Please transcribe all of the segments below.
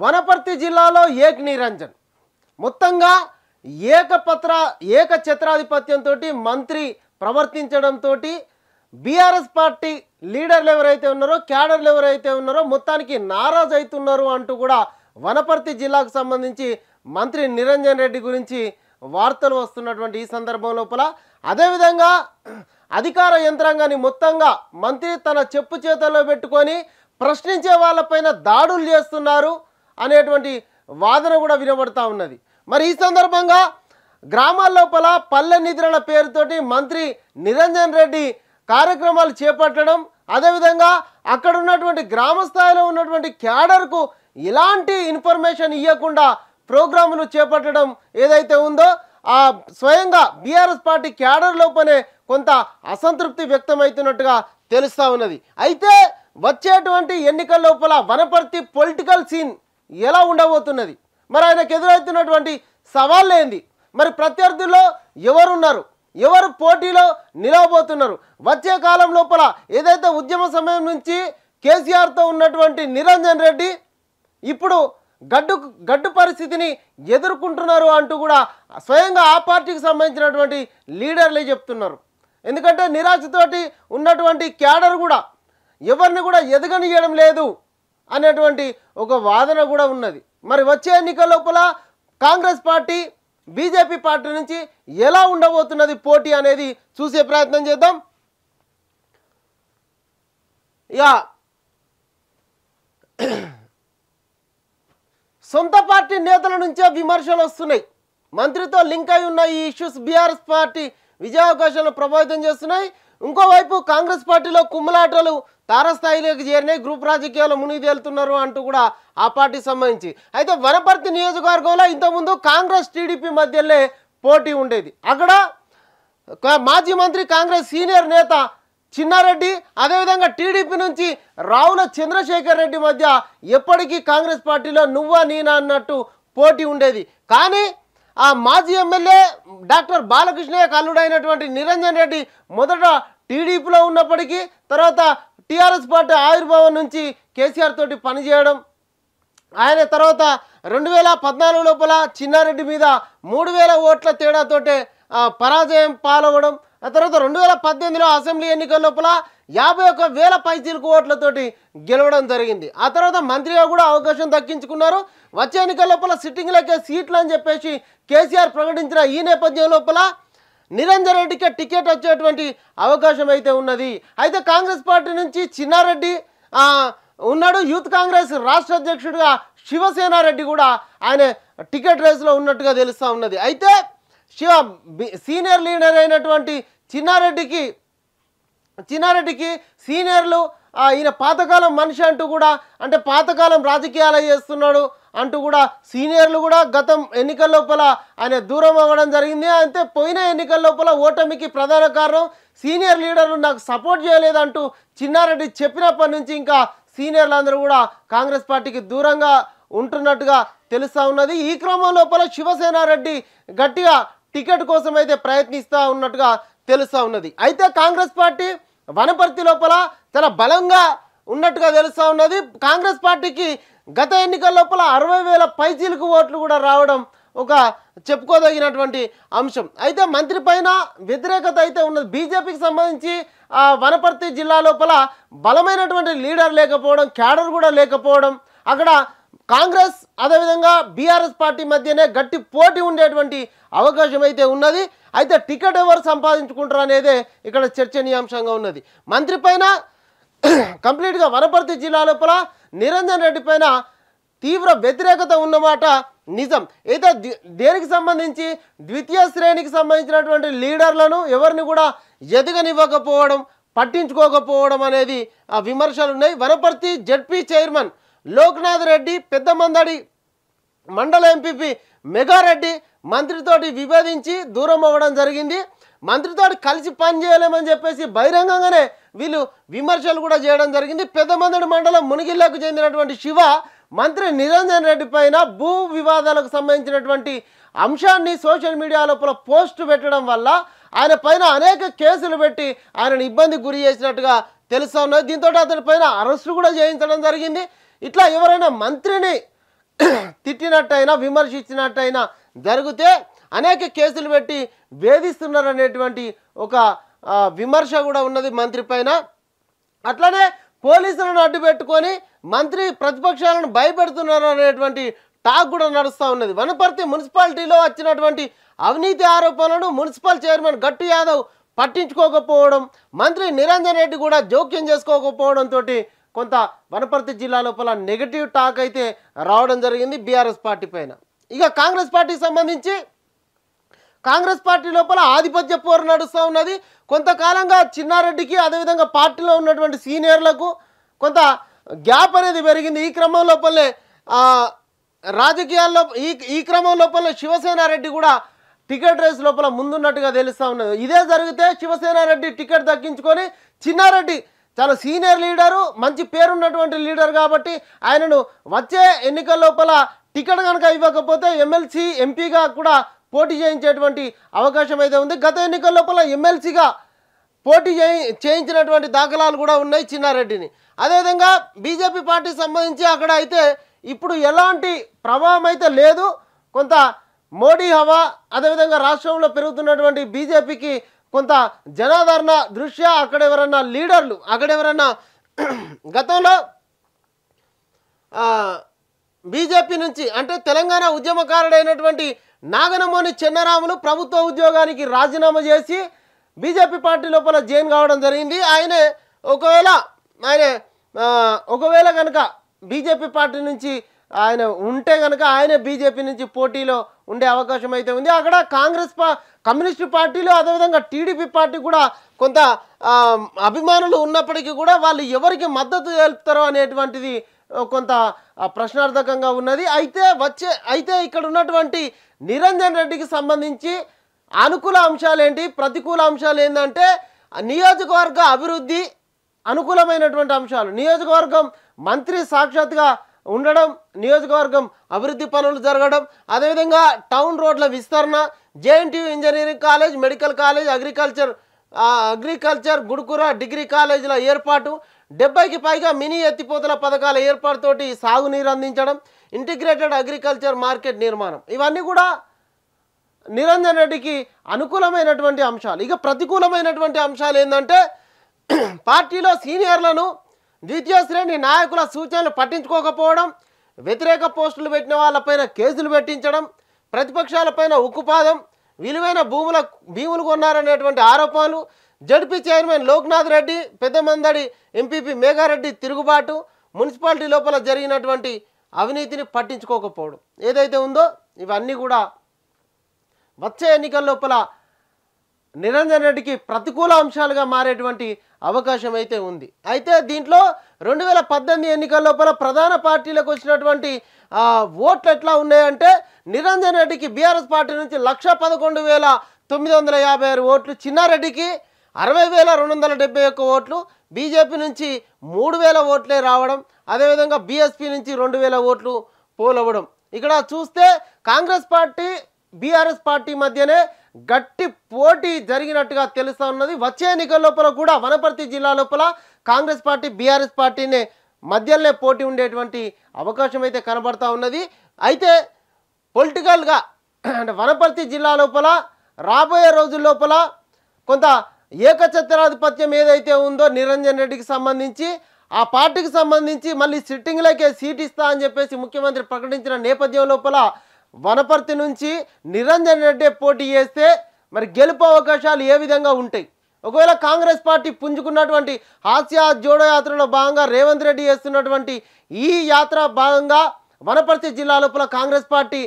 వనపర్తి జిల్లాలో ఏక్ నిరంజన్ మొత్తంగా ఏకపత్ర ఏక ఛత్రాధిపత్యంతో మంత్రి ప్రవర్తించడంతో బీఆర్ఎస్ పార్టీ లీడర్లు ఎవరైతే ఉన్నారో క్యాడర్లు ఎవరైతే ఉన్నారో మొత్తానికి నారాజ్ అవుతున్నారు అంటూ కూడా వనపర్తి జిల్లాకు సంబంధించి మంత్రి నిరంజన్ రెడ్డి గురించి వార్తలు వస్తున్నటువంటి ఈ సందర్భం లోపల అదేవిధంగా అధికార యంత్రాంగాన్ని మొత్తంగా మంత్రి తన చెప్పు చేతల్లో పెట్టుకొని ప్రశ్నించే వాళ్ళపైన దాడులు చేస్తున్నారు అనేటువంటి వాదన కూడా వినబడతా ఉన్నది మరి ఈ సందర్భంగా గ్రామాల లోపల పల్లె నిధుల పేరుతోటి మంత్రి నిరంజన్ రెడ్డి కార్యక్రమాలు చేపట్టడం అదేవిధంగా అక్కడ ఉన్నటువంటి గ్రామ స్థాయిలో ఉన్నటువంటి క్యాడర్కు ఎలాంటి ఇన్ఫర్మేషన్ ఇవ్వకుండా ప్రోగ్రాములు చేపట్టడం ఏదైతే ఉందో ఆ స్వయంగా బీఆర్ఎస్ పార్టీ క్యాడర్ లోపలే కొంత అసంతృప్తి వ్యక్తమవుతున్నట్టుగా తెలుస్తూ ఉన్నది అయితే వచ్చేటువంటి ఎన్నికల లోపల వనపర్తి పొలిటికల్ సీన్ ఎలా ఉండబోతున్నది మరి ఆయనకు ఎదురవుతున్నటువంటి సవాళ్ళు ఏంది మరి ప్రత్యర్థుల్లో ఎవరున్నారు ఎవరు పోటీలో నిలవబోతున్నారు వచ్చే కాలం లోపల ఏదైతే ఉద్యమ సమయం నుంచి కేసీఆర్తో ఉన్నటువంటి నిరంజన్ రెడ్డి ఇప్పుడు గడ్డు గడ్డు పరిస్థితిని ఎదుర్కొంటున్నారు అంటూ కూడా స్వయంగా ఆ పార్టీకి సంబంధించినటువంటి లీడర్లే చెప్తున్నారు ఎందుకంటే నిరాశతోటి ఉన్నటువంటి క్యాడర్ కూడా ఎవరిని కూడా ఎదగనియడం లేదు అనేటువంటి ఒక వాదన కూడా ఉన్నది మరి వచ్చే ఎన్నికల లోపల కాంగ్రెస్ పార్టీ బీజేపీ పార్టీ నుంచి ఎలా ఉండబోతున్నది పోటీ అనేది చూసే ప్రయత్నం చేద్దాం యా సొంత పార్టీ నేతల నుంచే విమర్శలు వస్తున్నాయి మంత్రితో లింక్ అయి ఉన్న ఈ ఇష్యూస్ బీఆర్ఎస్ పార్టీ విజయావకాశాలను ప్రభావితం చేస్తున్నాయి ఇంకోవైపు కాంగ్రెస్ పార్టీలో కుమ్మలాటలు తారస్థాయిలోకి చేరినాయి గ్రూప్ రాజకీయాలు మునిగి తేలుతున్నారు అంటూ కూడా ఆ పార్టీకి సంబంధించి అయితే వనపర్తి నియోజకవర్గంలో ఇంతకుముందు కాంగ్రెస్ టీడీపీ మధ్యలో పోటీ ఉండేది అక్కడ మాజీ మంత్రి కాంగ్రెస్ సీనియర్ నేత చిన్నారెడ్డి అదేవిధంగా టీడీపీ నుంచి రావుల చంద్రశేఖర్ రెడ్డి మధ్య ఎప్పటికీ కాంగ్రెస్ పార్టీలో నువ్వా నేనా అన్నట్టు పోటీ ఉండేది కానీ ఆ మాజీ ఎమ్మెల్యే డాక్టర్ బాలకృష్ణయ్య కల్లుడైనటువంటి నిరంజన్ రెడ్డి మొదట టీడీపీలో ఉన్నప్పటికీ తర్వాత టీఆర్ఎస్ పార్టీ ఆవిర్భావం నుంచి కేసీఆర్ తోటి పనిచేయడం ఆయన తర్వాత రెండు వేల పద్నాలుగు లోపల చిన్నారెడ్డి మీద మూడు వేల ఓట్ల తేడాతోటే పరాజయం పాలవడం ఆ తర్వాత రెండు వేల పద్దెనిమిదిలో అసెంబ్లీ ఎన్నికల లోపల యాభై ఒక్క వేల పైచీలకు ఓట్లతోటి గెలవడం జరిగింది ఆ తర్వాత మంత్రిగా కూడా అవకాశం దక్కించుకున్నారు వచ్చే ఎన్నికల లోపల సిట్టింగ్లకే సీట్లు అని చెప్పేసి కేసీఆర్ ప్రకటించిన ఈ నేపథ్యం లోపల నిరంజన్ రెడ్డికే టికెట్ వచ్చేటువంటి అవకాశం అయితే ఉన్నది అయితే కాంగ్రెస్ పార్టీ నుంచి చిన్నారెడ్డి ఉన్నాడు యూత్ కాంగ్రెస్ రాష్ట్ర అధ్యక్షుడిగా శివసేనారెడ్డి కూడా ఆయన టికెట్ రేసులో ఉన్నట్టుగా తెలుస్తూ ఉన్నది అయితే శివ సీనియర్ లీడర్ అయినటువంటి చిన్నారెడ్డికి చిన్నారెడ్డికి సీనియర్లు ఈయన పాతకాలం మనిషి అంటూ కూడా అంటే పాతకాలం రాజకీయాలు చేస్తున్నాడు అంటూ కూడా సీనియర్లు కూడా గతం ఎన్నికల లోపల ఆయన దూరం అవ్వడం జరిగింది అంతే పోయిన ఎన్నికల లోపల ఓటమికి ప్రధాన కారణం సీనియర్ లీడర్లు నాకు సపోర్ట్ చేయలేదంటూ చిన్నారెడ్డి చెప్పినప్పటి నుంచి ఇంకా సీనియర్లు అందరూ కూడా కాంగ్రెస్ పార్టీకి దూరంగా ఉంటున్నట్టుగా తెలుస్తూ ఉన్నది ఈ క్రమం లోపల శివసేనారెడ్డి గట్టిగా టికెట్ కోసం అయితే ప్రయత్నిస్తూ ఉన్నట్టుగా తెలుస్తూ ఉన్నది అయితే కాంగ్రెస్ పార్టీ వనపర్తి లోపల తన బలంగా ఉన్నట్టుగా తెలుస్తూ ఉన్నది కాంగ్రెస్ పార్టీకి గత ఎన్నికల లోపల అరవై వేల పైచీలకు ఓట్లు కూడా రావడం ఒక చెప్పుకోదగినటువంటి అంశం అయితే మంత్రి పైన వ్యతిరేకత అయితే ఉన్నది బీజేపీకి సంబంధించి వనపర్తి జిల్లా లోపల బలమైనటువంటి లీడర్ లేకపోవడం క్యాడర్ కూడా లేకపోవడం అక్కడ కాంగ్రెస్ అదేవిధంగా బీఆర్ఎస్ పార్టీ మధ్యనే గట్టి పోటీ ఉండేటువంటి అవకాశం అయితే ఉన్నది అయితే టికెట్ ఎవరు సంపాదించుకుంటారు అనేదే ఇక్కడ చర్చనీయాంశంగా ఉన్నది మంత్రి పైన కంప్లీట్గా వనపర్తి జిల్లా లోపల నిరంజన్ రెడ్డి పైన తీవ్ర వ్యతిరేకత ఉన్నమాట నిజం అయితే దేనికి సంబంధించి ద్వితీయ శ్రేణికి సంబంధించినటువంటి లీడర్లను ఎవరిని కూడా ఎదగనివ్వకపోవడం పట్టించుకోకపోవడం అనేది ఆ విమర్శలు ఉన్నాయి వనపర్తి జడ్పీ చైర్మన్ లోక్నాథ్ రెడ్డి పెద్ద మందడి మండల ఎంపీపీ మెగారెడ్డి మంత్రితోటి విభేదించి దూరం అవ్వడం జరిగింది మంత్రితో కలిసి పని చేయలేమని చెప్పేసి బహిరంగంగానే వీళ్ళు విమర్శలు కూడా చేయడం జరిగింది పెద్దమందడి మండలం మునిగిల్లకు చెందినటువంటి శివ మంత్రి నిరంజన్ రెడ్డి పైన భూ వివాదాలకు సంబంధించినటువంటి అంశాన్ని సోషల్ మీడియా లోపల పోస్ట్ పెట్టడం వల్ల ఆయన పైన అనేక కేసులు పెట్టి ఆయనను ఇబ్బంది గురి చేసినట్టుగా తెలుస్తా ఉన్నది దీంతో అతని పైన అరెస్టు కూడా చేయించడం జరిగింది ఇట్లా ఎవరైనా మంత్రిని తిట్టినట్టయినా విమర్శించినట్టయినా జరిగితే అనేక కేసులు పెట్టి వేధిస్తున్నారు అనేటువంటి ఒక విమర్శ కూడా ఉన్నది మంత్రి పైన అట్లనే పోలీసులను అడ్డు పెట్టుకొని మంత్రి ప్రతిపక్షాలను భయపెడుతున్నారు అనేటువంటి టాక్ కూడా నడుస్తూ ఉన్నది వనపర్తి మున్సిపాలిటీలో వచ్చినటువంటి అవినీతి ఆరోపణలను మున్సిపల్ చైర్మన్ గట్టు యాదవ్ పట్టించుకోకపోవడం మంత్రి నిరంజన్ రెడ్డి కూడా జోక్యం చేసుకోకపోవడంతో కొంత వనపర్తి జిల్లా లోపల నెగిటివ్ టాక్ అయితే రావడం జరిగింది బీఆర్ఎస్ పార్టీ పైన ఇక కాంగ్రెస్ పార్టీకి సంబంధించి కాంగ్రెస్ పార్టీ లోపల ఆధిపత్య పోరు నడుస్తూ ఉన్నది కొంతకాలంగా చిన్నారెడ్డికి అదేవిధంగా పార్టీలో ఉన్నటువంటి సీనియర్లకు కొంత గ్యాప్ అనేది పెరిగింది ఈ క్రమం లోపలే రాజకీయాల్లో ఈ ఈ క్రమం లోపల శివసేనారెడ్డి కూడా టికెట్ రేస్ లోపల ముందున్నట్టుగా తెలుస్తూ ఉన్నది ఇదే జరిగితే శివసేన రెడ్డి టికెట్ దక్కించుకొని చిన్నారెడ్డి చాలా సీనియర్ లీడరు మంచి పేరున్నటువంటి లీడర్ కాబట్టి ఆయనను వచ్చే ఎన్నికల లోపల టికెట్ కనుక ఇవ్వకపోతే ఎమ్మెల్సీ ఎంపీగా కూడా పోటీ చేయించేటువంటి అవకాశం అయితే ఉంది గత ఎన్నికల లోపల ఎమ్మెల్సీగా పోటీ చేయి చేయించినటువంటి దాఖలాలు కూడా ఉన్నాయి చిన్నారెడ్డిని అదేవిధంగా బీజేపీ పార్టీ సంబంధించి అక్కడ అయితే ఇప్పుడు ఎలాంటి ప్రభావం అయితే లేదు కొంత మోడీ హవా అదేవిధంగా రాష్ట్రంలో పెరుగుతున్నటువంటి బీజేపీకి కొంత జనాదరణ దృష్ట్యా అక్కడ ఎవరన్నా లీడర్లు అక్కడ ఎవరన్నా గతంలో బీజేపీ నుంచి అంటే తెలంగాణ ఉద్యమకారుడైనటువంటి నాగనమోని చెన్నరాములు ప్రభుత్వ ఉద్యోగానికి రాజీనామా చేసి బీజేపీ పార్టీ లోపల జైన్ కావడం జరిగింది ఆయన ఒకవేళ ఆయన ఒకవేళ కనుక బీజేపీ పార్టీ నుంచి ఆయన ఉంటే కనుక ఆయన బీజేపీ నుంచి పోటీలో ఉండే అవకాశం అయితే ఉంది అక్కడ కాంగ్రెస్ పా కమ్యూనిస్టు పార్టీలు అదేవిధంగా టీడీపీ పార్టీ కూడా కొంత అభిమానులు ఉన్నప్పటికీ కూడా వాళ్ళు ఎవరికి మద్దతు తెలుపుతారో అనేటువంటిది కొంత ప్రశ్నార్థకంగా ఉన్నది అయితే వచ్చే అయితే ఇక్కడ ఉన్నటువంటి నిరంజన్ రెడ్డికి సంబంధించి అనుకూల అంశాలు ఏంటి ప్రతికూల అంశాలు ఏంటంటే నియోజకవర్గ అభివృద్ధి అనుకూలమైనటువంటి అంశాలు నియోజకవర్గం మంత్రి సాక్షాత్గా ఉండడం నియోజకవర్గం అభివృద్ధి పనులు జరగడం అదేవిధంగా టౌన్ రోడ్ల విస్తరణ JNTU engineering college medical college agriculture agriculture గుడుకుర డిగ్రీ కాలేజీల ఏర్పాటు డెబ్బైకి పైగా మినీ ఎత్తిపోతల పథకాల ఏర్పాటుతోటి సాగునీరు అందించడం ఇంటిగ్రేటెడ్ అగ్రికల్చర్ మార్కెట్ నిర్మాణం ఇవన్నీ కూడా నిరంజన్ రెడ్డికి అనుకూలమైనటువంటి అంశాలు ఇక ప్రతికూలమైనటువంటి అంశాలు ఏంటంటే పార్టీలో సీనియర్లను ద్వితీయ శ్రేణి నాయకుల సూచనలు పట్టించుకోకపోవడం వ్యతిరేక పోస్టులు పెట్టిన వాళ్ళపైన కేసులు పెట్టించడం ప్రతిపక్షాలపైన ఉక్కుపాదం విలువైన భూముల భీములు కొన్నారనేటువంటి ఆరోపణలు ZP chairman Loknath Reddy Peddamandadi MPP Megha Reddy తిరుగుబాటు మున్సిపాలిటీ లోపల జరిగినటువంటి అవినీతిని పట్టించుకోకపోవడం ఏదైతే ఉందో ఇవన్నీ కూడా వచ్చే ఎన్నికల లోపల నిరంజన్ రెడ్డికి ప్రతికూల అంశాలుగా మారేటువంటి అవకాశం అయితే ఉంది అయితే దీంట్లో రెండు వేల పద్దెనిమిది ఎన్నికల లోపల ప్రధాన పార్టీలకు వచ్చినటువంటి ఓట్లు ఎట్లా ఉన్నాయంటే నిరంజన్ రెడ్డికి బీఆర్ఎస్ పార్టీ నుంచి లక్ష పదకొండు వేల తొమ్మిది వందల యాభై ఆరు ఓట్లు చిన్నారెడ్డికి అరవై వేల రెండు వందల డెబ్బై ఒక్క ఓట్లు బీజేపీ నుంచి మూడు వేల ఓట్లే రావడం అదేవిధంగా బీఎస్పీ నుంచి రెండు వేల ఓట్లు పోలవ్వడం ఇక్కడ చూస్తే కాంగ్రెస్ పార్టీ బీఆర్ఎస్ పార్టీ మధ్యనే గట్టి పోటీ జరిగినట్టుగా తెలుస్తా ఉన్నది వచ్చే ఎన్నికల లోపల కూడా వనపర్తి జిల్లా లోపల కాంగ్రెస్ పార్టీ బీఆర్ఎస్ పార్టీనే మధ్యలోనే పోటీ ఉండేటువంటి అవకాశం అయితే కనబడతా ఉన్నది అయితే పొలిటికల్గా అంటే వనపర్తి జిల్లా లోపల రాబోయే రోజుల లోపల కొంత ఏకఛత్రాధిపత్యం ఏదైతే ఉందో నిరంజన్ రెడ్డికి సంబంధించి ఆ పార్టీకి సంబంధించి మళ్ళీ సిట్టింగ్లకే సీట్ ఇస్తా అని చెప్పేసి ముఖ్యమంత్రి ప్రకటించిన నేపథ్యం లోపల వనపర్తి నుంచి నిరంజన్ రెడ్డి పోటీ చేస్తే మరి గెలుపు అవకాశాలు ఏ విధంగా ఉంటాయి ఒకవేళ కాంగ్రెస్ పార్టీ పుంజుకున్నటువంటి హాస్య జోడో యాత్రలో భాగంగా రేవంత్ రెడ్డి చేస్తున్నటువంటి ఈ యాత్ర భాగంగా వనపర్తి జిల్లా లోపల కాంగ్రెస్ పార్టీ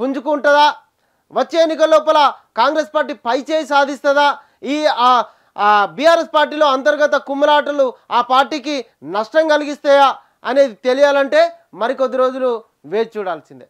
పుంజుకుంటుందా వచ్చే ఎన్నికల లోపల కాంగ్రెస్ పార్టీ పైచేయి సాధిస్తుందా ఈ బీఆర్ఎస్ పార్టీలో అంతర్గత కుమ్మరాటలు ఆ పార్టీకి నష్టం కలిగిస్తాయా అనేది తెలియాలంటే మరికొద్ది రోజులు వేచి చూడాల్సిందే